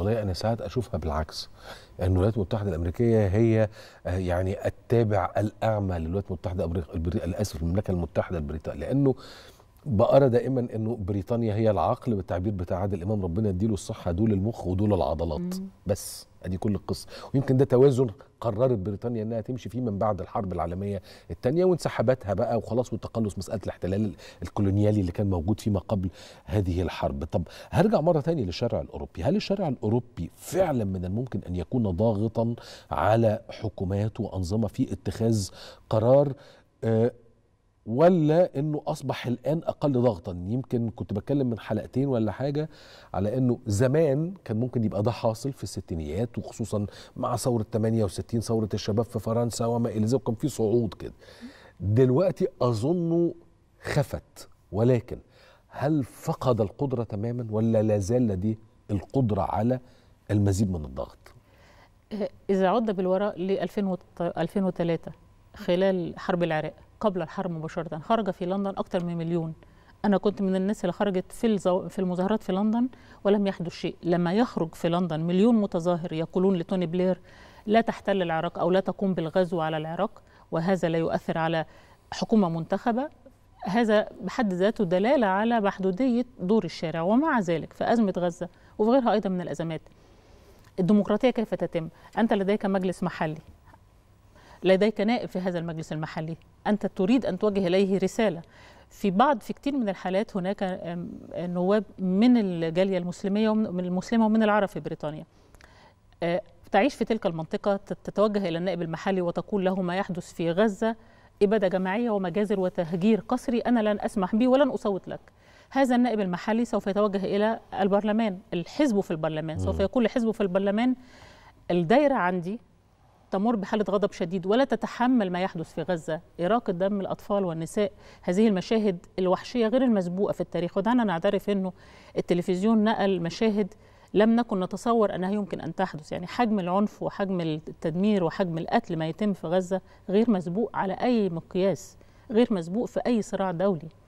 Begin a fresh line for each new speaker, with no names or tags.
البطلانيه انا ساعات اشوفها بالعكس ان الولايات المتحده الامريكيه هي آه، يعني التابع الاعمى للولايات المتحده الامريكيه اسف المملكه المتحده البريطانيه لانه بقرا دائما انه بريطانيا هي العقل بالتعبير بتاع عادل امام ربنا يديله الصحه دول المخ ودول العضلات بس ادي كل القصه ويمكن ده توازن قررت بريطانيا انها تمشي فيه من بعد الحرب العالميه الثانيه وانسحاباتها بقى وخلاص والتقلص مساله الاحتلال الكولونيالي اللي كان موجود فيما قبل هذه الحرب طب هرجع مره ثانيه للشارع الاوروبي هل الشارع الاوروبي فعلا من الممكن ان يكون ضاغطا على حكومات وانظمه في اتخاذ قرار آه، ولا انه اصبح الان اقل ضغطا يمكن كنت بتكلم من حلقتين ولا حاجه على انه زمان كان ممكن يبقى ده حاصل في الستينيات وخصوصا مع ثوره 68 ثوره الشباب في فرنسا وما الى ذلك كان في صعود كده دلوقتي اظنه خفت ولكن هل فقد القدره تماما ولا لا زال لديه القدره على المزيد من الضغط
اذا عدنا بالوراء ل 2003 خلال حرب العراق قبل الحرب مباشره خرج في لندن اكثر من مليون انا كنت من الناس اللي خرجت في الزو... في المظاهرات في لندن ولم يحدث شيء لما يخرج في لندن مليون متظاهر يقولون لتوني بلير لا تحتل العراق او لا تقوم بالغزو على العراق وهذا لا يؤثر على حكومه منتخبه هذا بحد ذاته دلاله على محدوديه دور الشارع ومع ذلك في ازمه غزه وفي غيرها ايضا من الازمات الديمقراطيه كيف تتم انت لديك مجلس محلي لديك نائب في هذا المجلس المحلي أنت تريد أن توجه إليه رسالة في بعض في كتير من الحالات هناك نواب من الجالية المسلمية ومن المسلمة ومن العرب في بريطانيا آه، تعيش في تلك المنطقة تتوجه إلى النائب المحلي وتقول له ما يحدث في غزة إبادة جماعية ومجازر وتهجير قسري أنا لن أسمح به ولن أصوت لك هذا النائب المحلي سوف يتوجه إلى البرلمان الحزب في البرلمان سوف يقول لحزبه في البرلمان الدايرة عندي تمر بحالة غضب شديد ولا تتحمل ما يحدث في غزة إراقة دم الأطفال والنساء هذه المشاهد الوحشية غير المسبوقة في التاريخ ودعنا نعترف أنه التلفزيون نقل مشاهد لم نكن نتصور أنها يمكن أن تحدث يعني حجم العنف وحجم التدمير وحجم القتل ما يتم في غزة غير مسبوق على أي مقياس غير مسبوق في أي صراع دولي